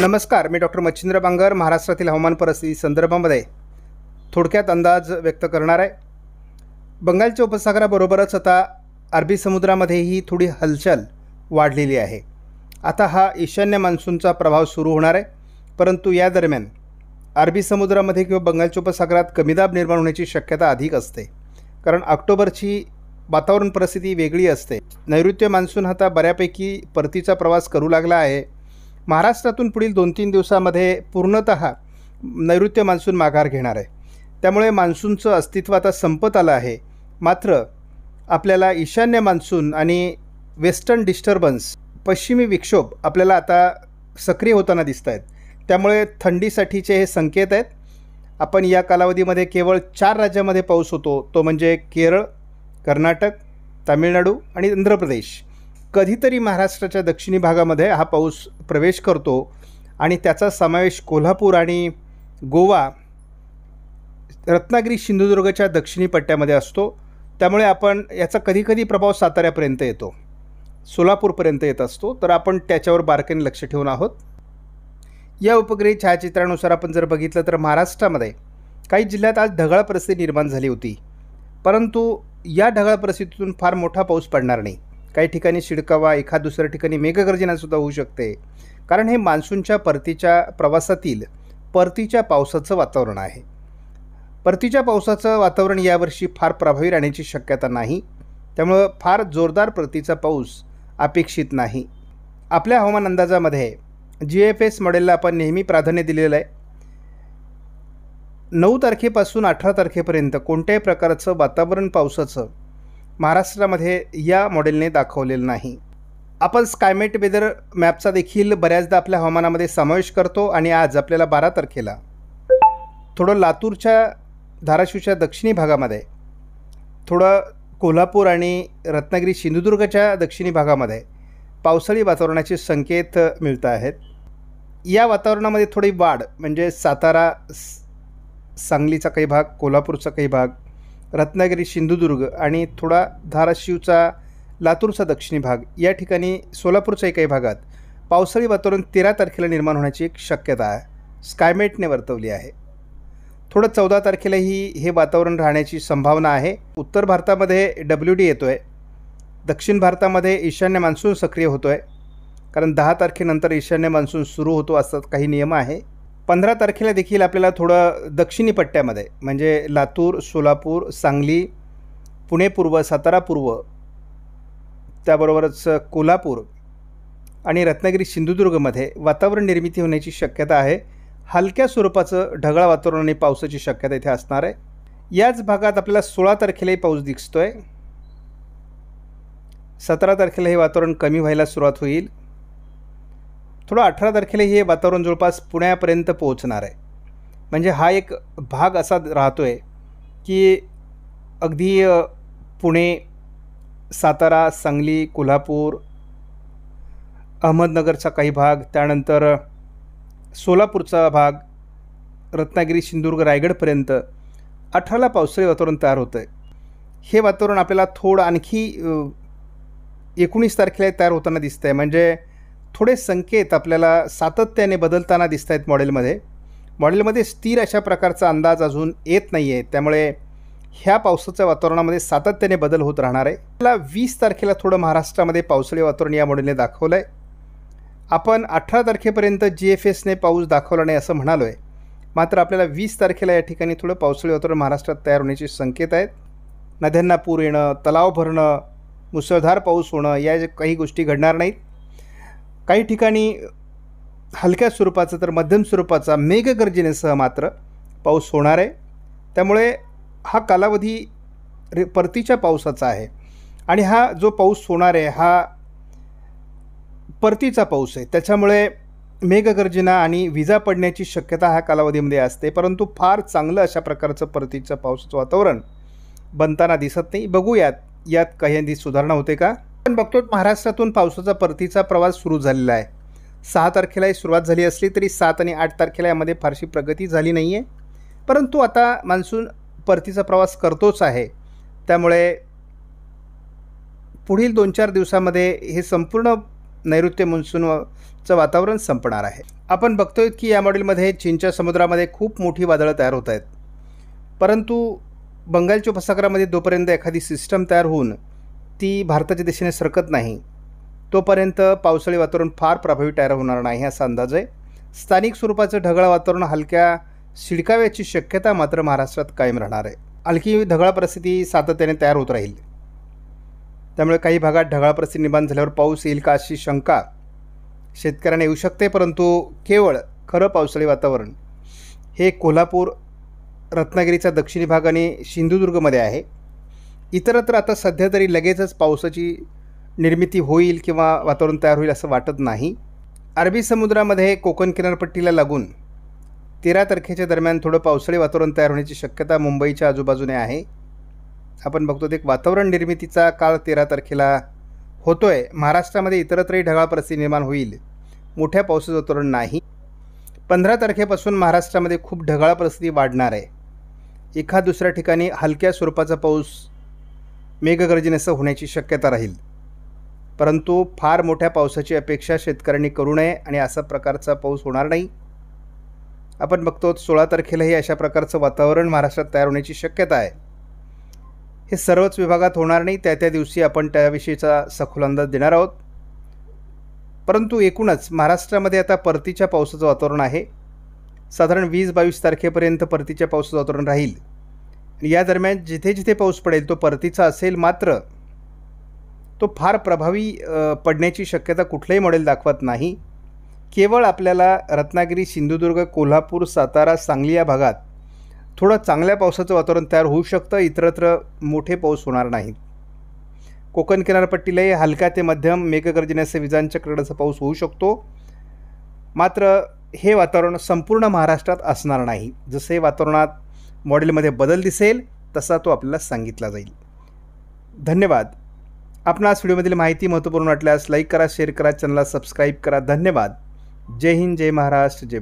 नमस्कार मी डॉक्टर मच्छिंद्र बांगर महाराष्ट्रातील हवामान परिस्थिती संदर्भामध्ये थोडक्यात अंदाज व्यक्त करणार आहे बंगालच्या उपसागराबरोबरच आता अरबी समुद्रामध्येही थोडी हलचल वाढलेली आहे आता हा ईशान्य मान्सूनचा प्रभाव सुरू होणार आहे परंतु या दरम्यान अरबी समुद्रामध्ये किंवा बंगालच्या उपसागरात दाब निर्माण होण्याची शक्यता अधिक असते कारण ऑक्टोबरची वातावरण परिस्थिती वेगळी असते नैऋत्य मान्सून आता बऱ्यापैकी परतीचा प्रवास करू लागला आहे महाराष्ट्रातून पुढील दोन तीन दिवसामध्ये पूर्णत नैऋत्य मान्सून माघार घेणार आहे त्यामुळे मान्सूनचं अस्तित्व आता संपत आलं आहे मात्र आपल्याला ईशान्य मान्सून आणि वेस्टर्न डिस्टर्बन्स पश्चिमी विक्षोभ आपल्याला आता सक्रिय होताना दिसत आहेत त्यामुळे थंडीसाठीचे हे संकेत आहेत आपण या कालावधीमध्ये केवळ चार राज्यामध्ये पाऊस होतो तो म्हणजे केरळ कर्नाटक तामिळनाडू आणि आंध्र प्रदेश कधीतरी महाराष्ट्राच्या दक्षिणी भागामध्ये हा पाऊस प्रवेश करतो आणि त्याचा समावेश कोल्हापूर आणि गोवा रत्नागिरी सिंधुदुर्गच्या दक्षिणी पट्ट्यामध्ये असतो त्यामुळे आपण याचा कधीकधी प्रभाव साताऱ्यापर्यंत येतो सोलापूरपर्यंत येत असतो तर आपण त्याच्यावर बारकाईने लक्ष ठेवून आहोत या उपग्रही छायाचित्रानुसार आपण जर बघितलं तर महाराष्ट्रामध्ये काही जिल्ह्यात आज ढगाळ परिस्थिती निर्माण झाली होती परंतु या ढगाळ परिस्थितीतून फार मोठा पाऊस पडणार नाही काही ठिकाणी शिडकावा एखाद दुसऱ्या ठिकाणी मेघगर्जनासुद्धा होऊ शकते कारण हे मान्सूनच्या परतीच्या प्रवासातील परतीच्या पावसाचं वातावरण आहे परतीच्या पावसाचं वातावरण यावर्षी फार प्रभावी राहण्याची शक्यता नाही त्यामुळं फार जोरदार परतीचा पाऊस अपेक्षित नाही आपल्या हवामान अंदाजामध्ये जी एफ एस मॉडेलला आपण नेहमी प्राधान्य दिलेलं आहे नऊ तारखेपासून अठरा तारखेपर्यंत कोणत्याही प्रकारचं वातावरण पावसाचं महाराष्ट्रामध्ये या मॉडेलने दाखवलेलं नाही आपण स्कायमेट वेदर मॅपचा देखील बऱ्याचदा आपल्या हवामानामध्ये समावेश करतो आणि आज आपल्याला बारा तारखेला थोडं लातूरच्या धाराशिवच्या दक्षिणी भागामध्ये थोडं कोल्हापूर आणि रत्नागिरी सिंधुदुर्गच्या दक्षिणी भागामध्ये पावसाळी वातावरणाचे संकेत मिळत आहेत या वातावरणामध्ये थोडी वाढ म्हणजे सातारा सांगलीचा काही भाग कोल्हापूरचा काही भाग रत्नागिरी सिंधुदुर्ग आणि थोडा धाराशिवचा लातूरचा दक्षिणी भाग या ठिकाणी सोलापूरच्या एकाही भागात पावसाळी वातावरण तेरा तारखेला निर्माण होण्याची एक शक्यता स्कायमेटने वर्तवली आहे थोडं चौदा तारखेलाही हे वातावरण राहण्याची संभावना आहे उत्तर भारतामध्ये डब्ल्यू डी येतो आहे दक्षिण भारतामध्ये ईशान्य मान्सून सक्रिय होतो आहे कारण दहा तारखेनंतर ईशान्य मान्सून सुरू होतो असतात काही नियम आहे पंधरा तारखेला देखील आपल्याला थोडं दक्षिणी पट्ट्यामध्ये म्हणजे लातूर सोलापूर सांगली पुणे पूर्व सातारा पूर्व त्याबरोबरच कोल्हापूर आणि रत्नागिरी सिंधुदुर्गमध्ये वातावरण निर्मिती होण्याची शक्यता आहे हलक्या स्वरूपाचं ढगाळ वातावरण आणि पावसाची शक्यता इथे असणार आहे याच भागात आपल्याला सोळा तारखेलाही पाऊस दिसतो आहे सतरा तारखेला हे वातावरण कमी व्हायला सुरुवात होईल थोडं अठरा तारखेला हे वातावरण जवळपास पुण्यापर्यंत पोहोचणार आहे म्हणजे हा एक भाग असा राहतो आहे की अगदी पुणे सातारा सांगली कोल्हापूर अहमदनगरचा काही भाग त्यानंतर सोलापूरचा भाग रत्नागिरी सिंधुदुर्ग रायगडपर्यंत अठराला पावसाळी वातावरण तयार होतं आहे हे वातावरण आपल्याला थोडं आणखी एकोणीस तारखेला तयार होताना दिसतं आहे म्हणजे थोडे संकेत आपल्याला सातत्याने बदलताना दिसत आहेत मॉडेलमध्ये मॉडेलमध्ये स्थिर अशा प्रकारचा अंदाज अजून येत नाही आहे त्यामुळे ह्या पावसाच्या वातावरणामध्ये सातत्याने बदल होत राहणार आहे आपल्याला वीस तारखेला थोडं महाराष्ट्रामध्ये पावसाळी वातावरण या मॉडेलने दाखवलं आहे आपण अठरा तारखेपर्यंत जी एफ एसने पाऊस दाखवला नाही असं म्हणालो आहे मात्र आपल्याला वीस तारखेला या ठिकाणी थोडं पावसाळी वातावरण महाराष्ट्रात तयार होण्याचे संकेत आहेत नद्यांना पूर येणं तलाव भरणं मुसळधार पाऊस होणं या काही गोष्टी घडणार नाहीत काही ठिकाणी हलक्या स्वरूपाचा तर मध्यम स्वरूपाचा मेघगर्जनेसह मात्र पाऊस होणार आहे त्यामुळे हा कालावधी रे परतीच्या पावसाचा आहे आणि हा जो पाऊस होणार आहे हा परतीचा पाऊस आहे त्याच्यामुळे मेघगर्जना आणि विजा पडण्याची शक्यता ह्या कालावधीमध्ये असते परंतु फार चांगलं अशा प्रकारचं परतीचं पावसाचं वातावरण बनताना दिसत नाही बघूयात यात काही सुधारणा होते का आपण बघतो महाराष्ट्रातून पावसाचा परतीचा प्रवास सुरू झालेला आहे सहा तारखेलाही सुरुवात झाली असली तरी सात आणि आठ तारखेला यामध्ये फारशी प्रगती झाली नाही आहे परंतु आता मान्सून परतीचा प्रवास करतोच आहे त्यामुळे पुढील दोन चार दिवसामध्ये हे संपूर्ण नैऋत्य मान्सूनचं वातावरण संपणार आहे आपण बघतोय की या मॉडेलमध्ये चीनच्या समुद्रामध्ये खूप मोठी वादळं तयार होत आहेत परंतु बंगालच्या उपसागरामध्ये दोपर्यंत एखादी सिस्टम तयार होऊन ती भारताच्या दिशेने सरकत नाही तोपर्यंत पावसाळी वातावरण फार प्रभावी तयार होणार नाही असा अंदाज आहे स्थानिक स्वरूपाचं ढगाळ वातावरण हलक्या शिडकाव्याची शक्यता मात्र महाराष्ट्रात कायम राहणार आहे आणखी ढगाळ परिस्थिती सातत्याने तयार होत राहील त्यामुळे काही भागात ढगाळ परिस्थिती निर्माण झाल्यावर पाऊस येईल का अशी शंका शेतकऱ्यांना येऊ शकते परंतु केवळ खरं पावसाळी वातावरण हे कोल्हापूर रत्नागिरीचा दक्षिणी भाग आणि सिंधुदुर्गमध्ये आहे इतरत्र आता सध्या तरी लगेचच पावसाची निर्मिती होईल किंवा वातावरण तयार होईल असं वाटत नाही अरबी समुद्रामध्ये कोकण किनारपट्टीला लागून तेरा तारखेच्या दरम्यान थोडं पावसाळी वातावरण तयार होण्याची शक्यता मुंबईच्या आजूबाजूने आहे आपण बघतो एक वातावरण निर्मितीचा काळ तेरा तारखेला होतो आहे महाराष्ट्रामध्ये इतरत्रही ढगाळ परिस्थिती निर्माण होईल मोठ्या पावसाचं वातावरण नाही पंधरा तारखेपासून महाराष्ट्रामध्ये खूप ढगाळ परिस्थिती वाढणार आहे एखाद दुसऱ्या ठिकाणी हलक्या स्वरूपाचा पाऊस मेघगर्जनेसह होण्याची शक्यता राहील परंतु फार मोठ्या पावसाची अपेक्षा शेतकऱ्यांनी करू नये आणि असा प्रकारचा पाऊस होणार नाही आपण बघतो सोळा तारखेलाही अशा प्रकारचं वातावरण महाराष्ट्रात तयार होण्याची शक्यता आहे हे सर्वच विभागात होणार नाही त्या त्या दिवशी आपण त्याविषयीचा सखोल अंदाज देणार आहोत परंतु एकूणच महाराष्ट्रामध्ये आता परतीच्या पावसाचं वातावरण आहे साधारण वीस बावीस तारखेपर्यंत परतीच्या पावसाचं वातावरण राहील या दरम्यान जिथे जिथे पाऊस पडेल तो परतीचा असेल मात्र तो फार प्रभावी पडण्याची शक्यता कुठलंही मॉडेल दाखवत नाही केवळ आपल्याला रत्नागिरी सिंधुदुर्ग कोल्हापूर सातारा सांगली या भागात थोडं चांगल्या पावसाचं वातावरण तयार होऊ शकतं इतरत्र मोठे पाऊस होणार नाहीत कोकण किनारपट्टीलाही हलका ते मध्यम मेघगर्जनेचे विजांच्या कडाचा पाऊस होऊ शकतो मात्र हे वातावरण संपूर्ण महाराष्ट्रात असणार नाही जसे वातावरणात मॉडेलमध्ये बदल दिसेल तसा तो आपल्याला सांगितला जाईल धन्यवाद आज व्हिडिओमधील माहिती महत्त्वपूर्ण वाटल्यास लाईक करा शेअर करा चॅनलला सबस्क्राईब करा धन्यवाद जय हिंद जय महाराष्ट्र जय